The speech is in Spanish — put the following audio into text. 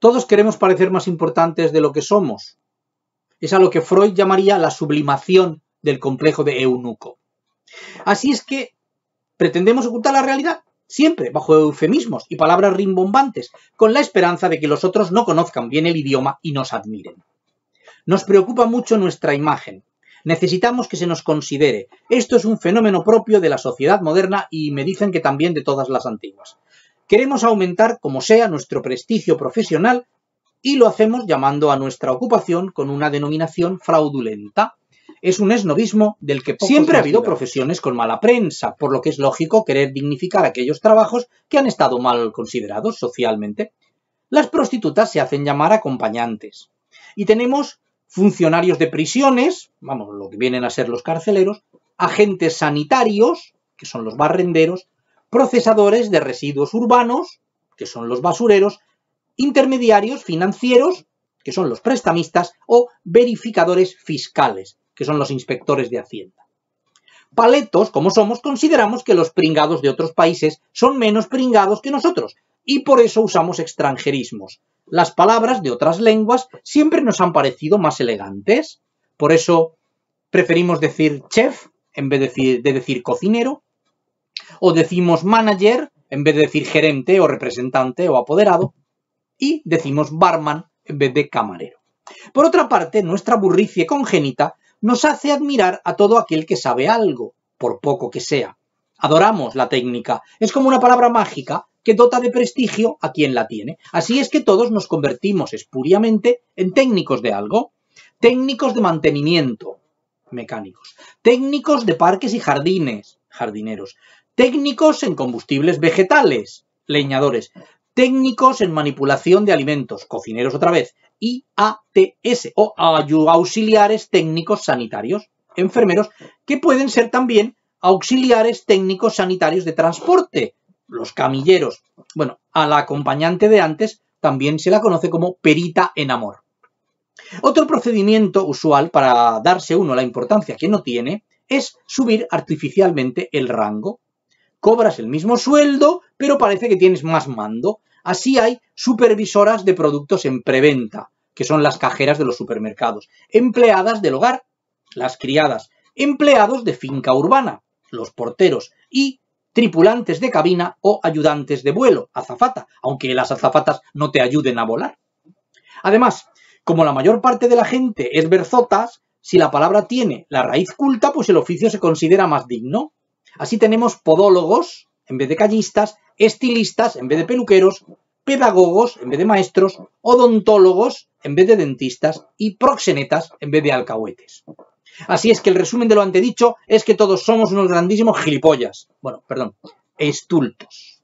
Todos queremos parecer más importantes de lo que somos. Es a lo que Freud llamaría la sublimación del complejo de eunuco. Así es que pretendemos ocultar la realidad, siempre bajo eufemismos y palabras rimbombantes, con la esperanza de que los otros no conozcan bien el idioma y nos admiren. Nos preocupa mucho nuestra imagen. Necesitamos que se nos considere. Esto es un fenómeno propio de la sociedad moderna y me dicen que también de todas las antiguas. Queremos aumentar, como sea, nuestro prestigio profesional y lo hacemos llamando a nuestra ocupación con una denominación fraudulenta. Es un esnovismo del que siempre ha habido profesiones con mala prensa, por lo que es lógico querer dignificar aquellos trabajos que han estado mal considerados socialmente. Las prostitutas se hacen llamar acompañantes. Y tenemos funcionarios de prisiones, vamos, lo que vienen a ser los carceleros, agentes sanitarios, que son los barrenderos, procesadores de residuos urbanos, que son los basureros, intermediarios financieros, que son los prestamistas, o verificadores fiscales, que son los inspectores de Hacienda. Paletos, como somos, consideramos que los pringados de otros países son menos pringados que nosotros, y por eso usamos extranjerismos. Las palabras de otras lenguas siempre nos han parecido más elegantes, por eso preferimos decir chef en vez de decir, cocinero, o decimos manager en vez de decir gerente o representante o apoderado, y decimos barman en vez de camarero. Por otra parte, nuestra burricie congénita nos hace admirar a todo aquel que sabe algo, por poco que sea. Adoramos la técnica, es como una palabra mágica que dota de prestigio a quien la tiene. Así es que todos nos convertimos espuriamente en técnicos de algo, técnicos de mantenimiento, mecánicos, técnicos de parques y jardines, jardineros, técnicos en combustibles vegetales, leñadores, técnicos en manipulación de alimentos, cocineros otra vez, y o auxiliares técnicos sanitarios, enfermeros, que pueden ser también auxiliares técnicos sanitarios de transporte, los camilleros. Bueno, a la acompañante de antes también se la conoce como perita en amor. Otro procedimiento usual para darse uno la importancia que no tiene es subir artificialmente el rango. Cobras el mismo sueldo, pero parece que tienes más mando. Así hay supervisoras de productos en preventa, que son las cajeras de los supermercados, empleadas del hogar, las criadas, empleados de finca urbana, los porteros y tripulantes de cabina o ayudantes de vuelo, azafata, aunque las azafatas no te ayuden a volar. Además, como la mayor parte de la gente es berzotas, si la palabra tiene la raíz culta, pues el oficio se considera más digno. Así tenemos podólogos en vez de callistas, estilistas en vez de peluqueros, pedagogos en vez de maestros, odontólogos en vez de dentistas y proxenetas en vez de alcahuetes. Así es que el resumen de lo antedicho es que todos somos unos grandísimos gilipollas. Bueno, perdón, estultos.